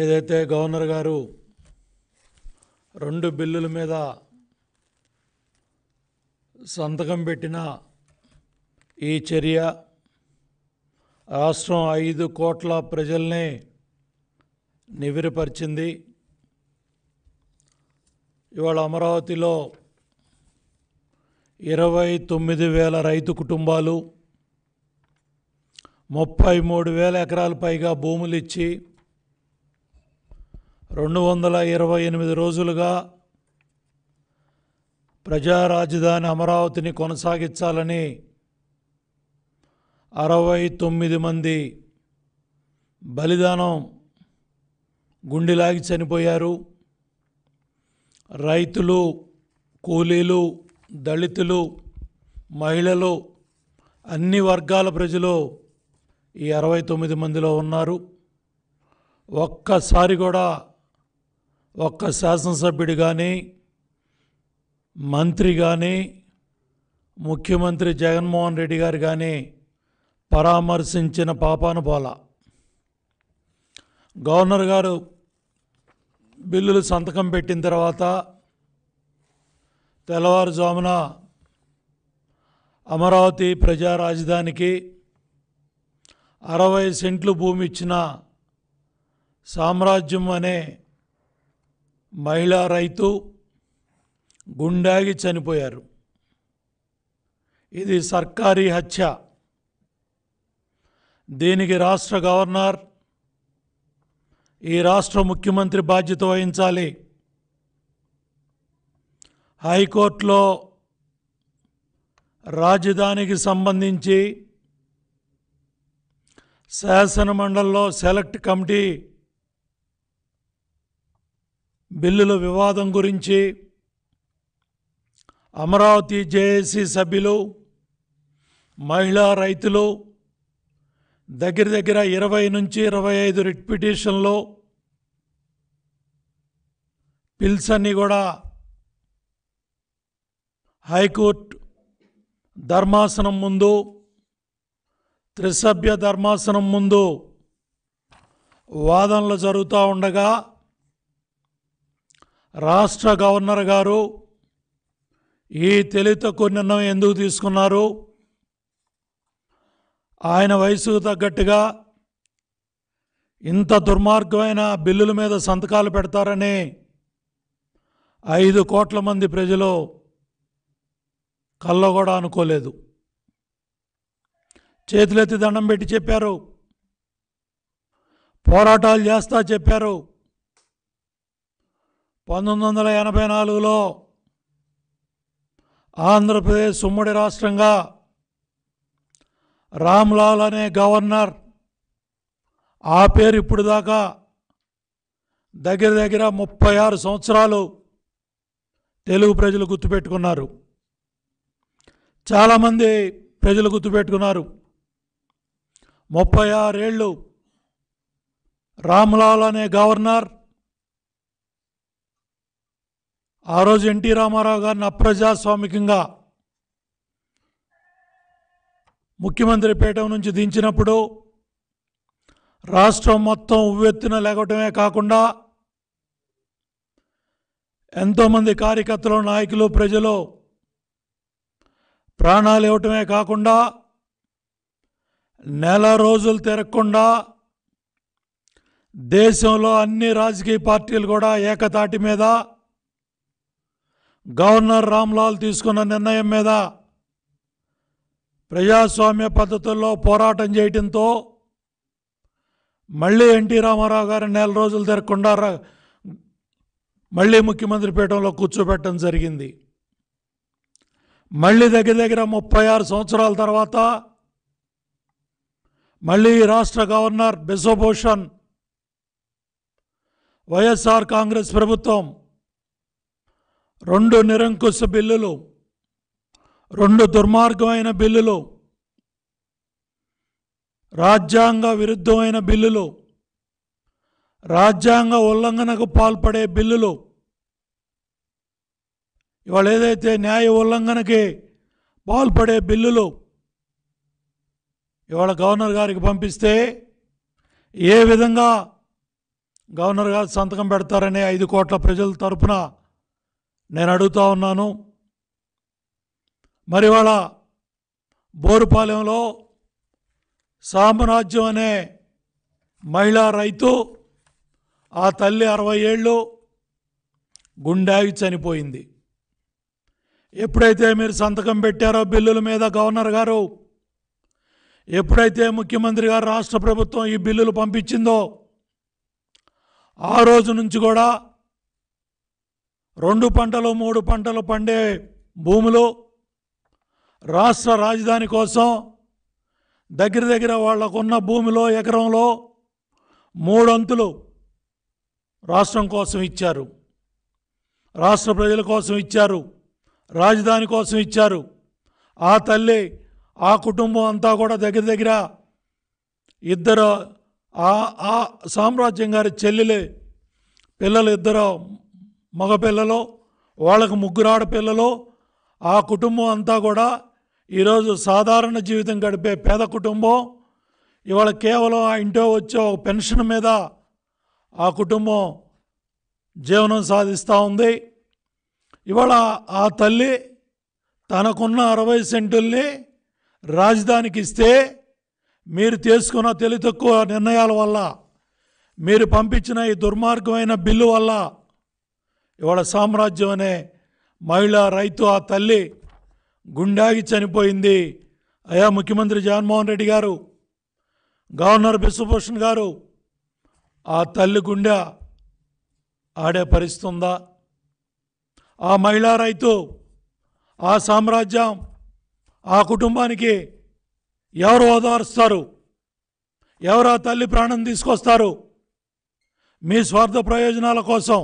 ఏదైతే గవర్నర్ గారు రెండు బిల్లుల మీద సంతకం పెట్టిన ఈ చర్య రాష్ట్రం ఐదు కోట్ల ప్రజల్ని నివిరిపరిచింది ఇవాళ అమరావతిలో ఇరవై తొమ్మిది వేల రైతు కుటుంబాలు ముప్పై మూడు వేల ఎకరాలు పైగా భూములు ఇచ్చి రెండు వందల ఇరవై ఎనిమిది రోజులుగా ప్రజా రాజధాని అమరావతిని కొనసాగించాలని అరవై తొమ్మిది మంది బలిదానం గుండెలాగి చనిపోయారు రైతులు కూలీలు దళితులు మహిళలు అన్ని వర్గాల ప్రజలు ఈ అరవై తొమ్మిది మందిలో ఉన్నారు ఒక్కసారి కూడా ఒక్క శాసనసభ్యుడు కానీ మంత్రి కానీ ముఖ్యమంత్రి జగన్మోహన్ రెడ్డి గారు కానీ పరామర్శించిన పాపాను పోల గవర్నర్ గారు బిల్లులు సంతకం పెట్టిన తర్వాత తెల్లవారుజామున అమరావతి ప్రజా రాజధానికి అరవై సెంట్లు భూమి ఇచ్చిన సామ్రాజ్యం అనే మహిళా రైతు గుండాగి చనిపోయారు ఇది సర్కారీ హత్య దీనికి రాష్ట్ర గవర్నర్ ఈ రాష్ట్ర ముఖ్యమంత్రి బాధ్యత వహించాలి హైకోర్టులో రాజధానికి సంబంధించి శాసనమండలిలో సెలెక్ట్ కమిటీ బిల్లుల వివాదం గురించి అమరావతి జేఏసీ సభ్యులు మహిళా రైతులు దగ్గర దగ్గర ఇరవై నుంచి ఇరవై ఐదు రిట్ పిటిషన్లు పిల్స్ అన్నీ కూడా హైకోర్టు ధర్మాసనం ముందు త్రిసభ్య ధర్మాసనం ముందు వాదనలు జరుగుతూ ఉండగా రాష్ట్ర గవర్నర్ గారు ఈ తెలివి తక్కువ నిర్ణయం ఎందుకు తీసుకున్నారు ఆయన వయసుకు తగ్గట్టుగా ఇంత దుర్మార్గమైన బిల్లుల మీద సంతకాలు పెడతారని ఐదు కోట్ల మంది ప్రజలు కళ్ళ కూడా అనుకోలేదు చేతులెత్తి దండం పెట్టి చెప్పారు పోరాటాలు చేస్తా చెప్పారు పంతొమ్మిది వందల ఎనభై నాలుగులో ఆంధ్రప్రదేశ్ ఉమ్మడి రాష్ట్రంగా రామ్లాల్ అనే గవర్నర్ ఆ పేరు ఇప్పుడు దాకా దగ్గర దగ్గర ముప్పై ఆరు సంవత్సరాలు తెలుగు ప్రజలు గుర్తుపెట్టుకున్నారు చాలామంది ప్రజలు గుర్తుపెట్టుకున్నారు ముప్పై ఆరేళ్ళు రామ్లాల్ అనే గవర్నర్ ఆ రోజు ఎన్టీ రామారావు గారిని అప్రజాస్వామికంగా ముఖ్యమంత్రి పీఠం నుంచి దించినప్పుడు రాష్ట్రం మొత్తం ఉవ్వెత్తున లేకపోవటమే కాకుండా ఎంతోమంది కార్యకర్తలు నాయకులు ప్రజలు ప్రాణాలు ఇవ్వటమే కాకుండా నెల రోజులు తిరగకుండా దేశంలో అన్ని రాజకీయ పార్టీలు కూడా ఏకతాటి మీద గవర్నర్ రామ్లాల్ తీసుకున్న నిర్ణయం మీద ప్రజాస్వామ్య పద్ధతుల్లో పోరాటం చేయటంతో మళ్ళీ ఎన్టీ రామారావు గారు నెల రోజులు తిరగకుండా మళ్ళీ ముఖ్యమంత్రి పీఠంలో కూర్చోబెట్టడం జరిగింది మళ్ళీ దగ్గర దగ్గర ముప్పై ఆరు సంవత్సరాల తర్వాత మళ్ళీ రాష్ట్ర గవర్నర్ బిశ్వభూషణ్ వైఎస్ఆర్ కాంగ్రెస్ ప్రభుత్వం రెండు నిరంకుశ బిల్లులు రెండు దుర్మార్గమైన బిల్లులు రాజ్యాంగ విరుద్ధమైన బిల్లులు రాజ్యాంగ ఉల్లంఘనకు పాల్పడే బిల్లులు ఇవాళ ఏదైతే న్యాయ ఉల్లంఘనకి పాల్పడే బిల్లులు ఇవాళ గవర్నర్ గారికి పంపిస్తే ఏ విధంగా గవర్నర్ గారు సంతకం పెడతారనే ఐదు కోట్ల ప్రజల తరపున నేను అడుగుతా ఉన్నాను మరి వాళ్ళ బోరుపాలెంలో సామ్రాజ్యం అనే మహిళా రైతు ఆ తల్లి అరవై ఏళ్ళు గుండావి చనిపోయింది ఎప్పుడైతే మీరు సంతకం పెట్టారో బిల్లుల మీద గవర్నర్ గారు ఎప్పుడైతే ముఖ్యమంత్రి గారు రాష్ట్ర ప్రభుత్వం ఈ బిల్లులు పంపించిందో ఆ రోజు నుంచి కూడా రెండు పంటలు మూడు పంటలు పండే భూములు రాష్ట్ర రాజధాని కోసం దగ్గర దగ్గర వాళ్ళకున్న భూమిలో ఎకరంలో మూడంతులు రాష్ట్రం కోసం ఇచ్చారు రాష్ట్ర ప్రజల కోసం ఇచ్చారు రాజధాని కోసం ఇచ్చారు ఆ తల్లి ఆ కుటుంబం అంతా కూడా దగ్గర దగ్గర ఇద్దరు ఆ సామ్రాజ్యం గారి చెల్లెలే పిల్లలు ఇద్దరు మగపిల్లలో వాళ్ళకు ముగ్గురు ఆడపిల్లలో ఆ కుటుంబం అంతా కూడా ఈరోజు సాధారణ జీవితం గడిపే పేద కుటుంబం ఇవాళ కేవలం ఆ ఇంటో వచ్చే ఒక పెన్షన్ మీద ఆ కుటుంబం జీవనం సాధిస్తూ ఉంది ఇవాళ ఆ తల్లి తనకున్న అరవై సెంటుల్ని రాజధానికి ఇస్తే మీరు తీసుకున్న తెలి తక్కువ నిర్ణయాల వల్ల మీరు పంపించిన ఈ దుర్మార్గమైన బిల్లు వల్ల ఇవాళ సామ్రాజ్యం అనే మహిళా రైతు ఆ తల్లి గుండాగి చనిపోయింది అయా ముఖ్యమంత్రి జగన్మోహన్ రెడ్డి గారు గవర్నర్ బిశ్వభూషణ్ గారు ఆ తల్లి గుండె ఆడే పరిస్థితుందా ఆ మహిళా రైతు ఆ సామ్రాజ్యం ఆ కుటుంబానికి ఎవరు ఓదారుస్తారు ఎవరు ఆ తల్లి ప్రాణం తీసుకొస్తారు మీ స్వార్థ ప్రయోజనాల కోసం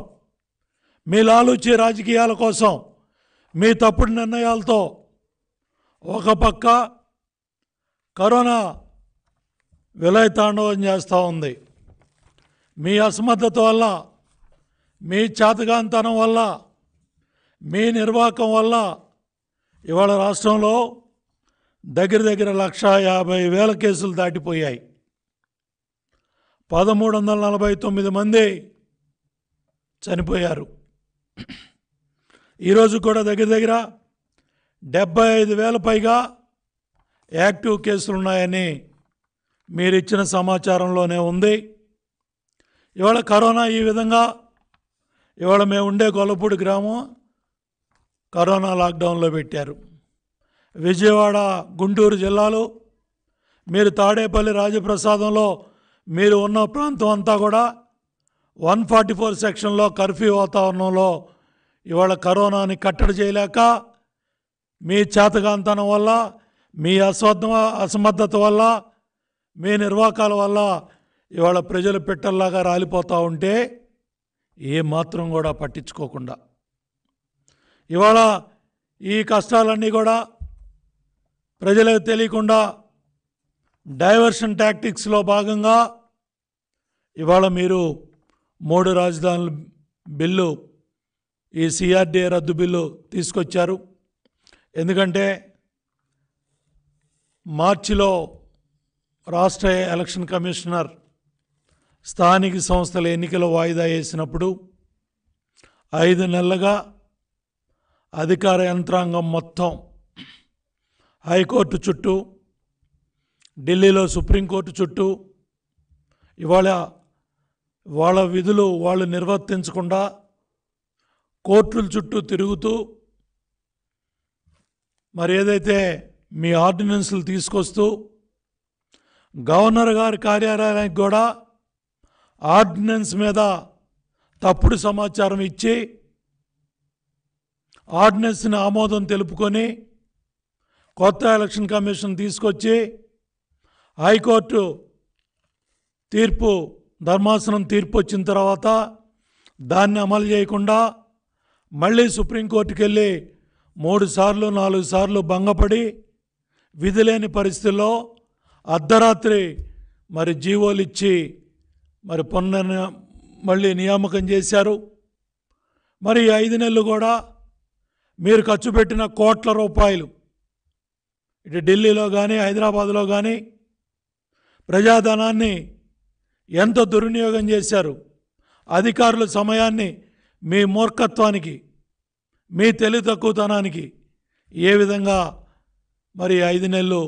మీ లాలుచి రాజకీయాల కోసం మీ తప్పుడు నిర్ణయాలతో ఒక పక్క కరోనా విలయతాండవం చేస్తూ ఉంది మీ అసమర్థత వల్ల మీ చేతగాంతనం వల్ల మీ నిర్వాహకం వల్ల ఇవాళ రాష్ట్రంలో దగ్గర దగ్గర లక్ష యాభై వేల కేసులు దాటిపోయాయి పదమూడు వందల నలభై తొమ్మిది మంది చనిపోయారు ఈరోజు కూడా దగ్గర దగ్గర డెబ్బై ఐదు వేల పైగా యాక్టివ్ కేసులు ఉన్నాయని మీరు ఇచ్చిన సమాచారంలోనే ఉంది ఇవాళ కరోనా ఈ విధంగా ఇవాళ మేము ఉండే గొల్లపూడి గ్రామం కరోనా లాక్డౌన్లో పెట్టారు విజయవాడ గుంటూరు జిల్లాలో మీరు తాడేపల్లి రాజప్రసాదంలో మీరు ఉన్న ప్రాంతం అంతా కూడా వన్ ఫార్టీ ఫోర్ సెక్షన్లో కర్ఫ్యూ వాతావరణంలో ఇవాళ కరోనాని కట్టడి చేయలేక మీ చేతగాంతనం వల్ల మీ అస్వద్ధ అసమర్థత వల్ల మీ నిర్వాకాల వల్ల ఇవాళ ప్రజలు పెట్టల్లాగా రాలిపోతూ ఉంటే ఏమాత్రం కూడా పట్టించుకోకుండా ఇవాళ ఈ కష్టాలన్నీ కూడా ప్రజలకు తెలియకుండా డైవర్షన్ ట్యాక్టిక్స్లో భాగంగా ఇవాళ మీరు మూడు రాజధానుల బిల్లు ఈ సిఆర్డీఏ రద్దు బిల్లు తీసుకొచ్చారు ఎందుకంటే మార్చిలో రాష్ట్ర ఎలక్షన్ కమిషనర్ స్థానిక సంస్థల ఎన్నికల వాయిదా వేసినప్పుడు ఐదు నెలలుగా అధికార యంత్రాంగం మొత్తం హైకోర్టు చుట్టూ ఢిల్లీలో సుప్రీంకోర్టు చుట్టూ ఇవాళ వాళ్ళ విధులు వాళ్ళు నిర్వర్తించకుండా కోర్టుల చుట్టూ తిరుగుతూ మరి ఏదైతే మీ ఆర్డినెన్స్లు తీసుకొస్తూ గవర్నర్ గారి కార్యాలయానికి కూడా ఆర్డినెన్స్ మీద తప్పుడు సమాచారం ఇచ్చి ఆర్డినెన్స్ని ఆమోదం తెలుపుకొని కొత్త ఎలక్షన్ కమిషన్ తీసుకొచ్చి హైకోర్టు తీర్పు ధర్మాసనం తీర్పు వచ్చిన తర్వాత దాన్ని అమలు చేయకుండా మళ్ళీ సుప్రీంకోర్టుకి వెళ్ళి మూడు సార్లు నాలుగు సార్లు భంగపడి విధి లేని పరిస్థితుల్లో అర్ధరాత్రి మరి జీవోలు ఇచ్చి మరి పొన్న మళ్ళీ నియామకం చేశారు మరి ఐదు నెలలు కూడా మీరు ఖర్చు పెట్టిన కోట్ల రూపాయలు ఇటు ఢిల్లీలో కానీ హైదరాబాద్లో కానీ ప్రజాధనాన్ని ఎంత దుర్వినియోగం చేశారు అధికారుల సమయాన్ని మీ మూర్ఖత్వానికి మీ తెలివి తక్కువతనానికి ఏ విధంగా మరి ఐదు నెలలు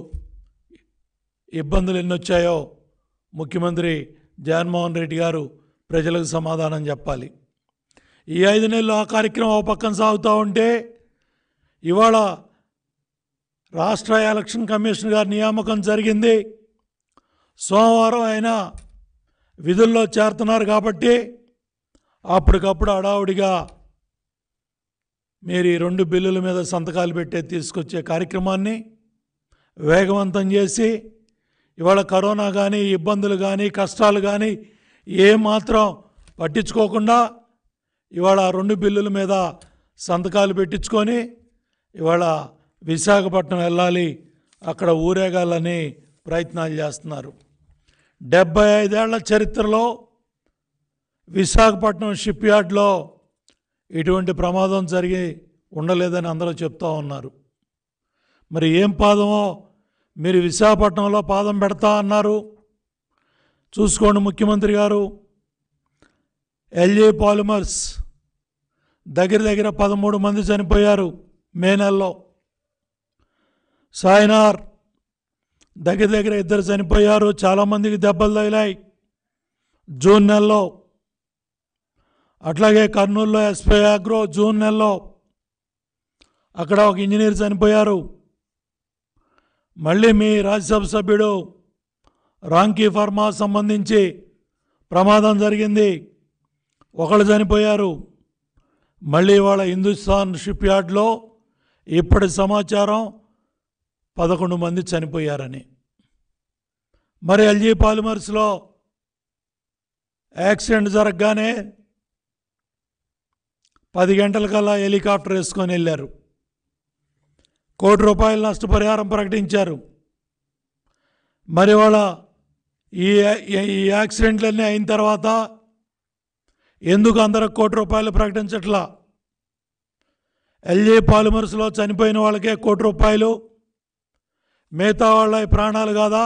ఇబ్బందులు ఎన్నొచ్చాయో ముఖ్యమంత్రి జగన్మోహన్ రెడ్డి గారు ప్రజలకు సమాధానం చెప్పాలి ఈ ఐదు నెలలు ఆ కార్యక్రమం ఓ పక్కన సాగుతూ ఉంటే ఇవాళ రాష్ట్ర ఎలక్షన్ కమిషన్ గారి నియామకం జరిగింది సోమవారం అయినా విధుల్లో చేరుతున్నారు కాబట్టి అప్పటికప్పుడు హడావుడిగా మీరు ఈ రెండు బిల్లుల మీద సంతకాలు పెట్టే తీసుకొచ్చే కార్యక్రమాన్ని వేగవంతం చేసి ఇవాళ కరోనా కానీ ఇబ్బందులు కానీ కష్టాలు కానీ ఏమాత్రం పట్టించుకోకుండా ఇవాళ రెండు బిల్లుల మీద సంతకాలు పెట్టించుకొని ఇవాళ విశాఖపట్నం వెళ్ళాలి అక్కడ ఊరేగాలని ప్రయత్నాలు చేస్తున్నారు డెబ్బై ఐదేళ్ల చరిత్రలో విశాఖపట్నం షిప్ యార్డ్లో ఇటువంటి ప్రమాదం జరిగి ఉండలేదని అందరూ చెప్తూ ఉన్నారు మరి ఏం పాదమో మీరు విశాఖపట్నంలో పాదం పెడతా అన్నారు చూసుకోండి ముఖ్యమంత్రి గారు ఎల్ఏ పాలిమర్స్ దగ్గర దగ్గర పదమూడు మంది చనిపోయారు మే నెలలో సాయినార్ దగ్గర దగ్గర ఇద్దరు చనిపోయారు చాలామందికి దెబ్బలు తగిలాయి జూన్ నెలలో అట్లాగే కర్నూలులో ఎస్పీ అగ్రో జూన్ నెలలో అక్కడ ఒక ఇంజనీర్ చనిపోయారు మళ్ళీ మీ రాజ్యసభ సభ్యుడు రాంకీ ఫర్మా సంబంధించి ప్రమాదం జరిగింది ఒకళ్ళు చనిపోయారు మళ్ళీ వాళ్ళ హిందుస్థాన్ షిప్ యార్డ్లో ఇప్పటి సమాచారం పదకొండు మంది చనిపోయారని మరి ఎల్జీ పాలిమర్స్లో యాక్సిడెంట్ జరగగానే పది గంటలకల్లా హెలికాప్టర్ వేసుకొని వెళ్ళారు కోటి రూపాయల నష్టపరిహారం ప్రకటించారు మరి వాళ్ళ ఈ ఈ యాక్సిడెంట్లన్నీ అయిన తర్వాత ఎందుకు అందరూ కోటి రూపాయలు ప్రకటించట్లా ఎల్జీ పాలిమర్స్లో చనిపోయిన వాళ్ళకే కోటి రూపాయలు మిగతా వాళ్ళ ప్రాణాలు కాదా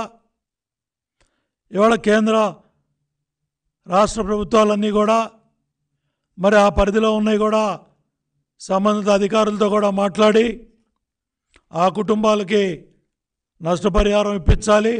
ఇవాళ కేంద్ర రాష్ట్ర ప్రభుత్వాలన్నీ కూడా మరి ఆ పరిధిలో ఉన్నాయి కూడా సంబంధిత అధికారులతో కూడా మాట్లాడి ఆ కుటుంబాలకి నష్టపరిహారం ఇప్పించాలి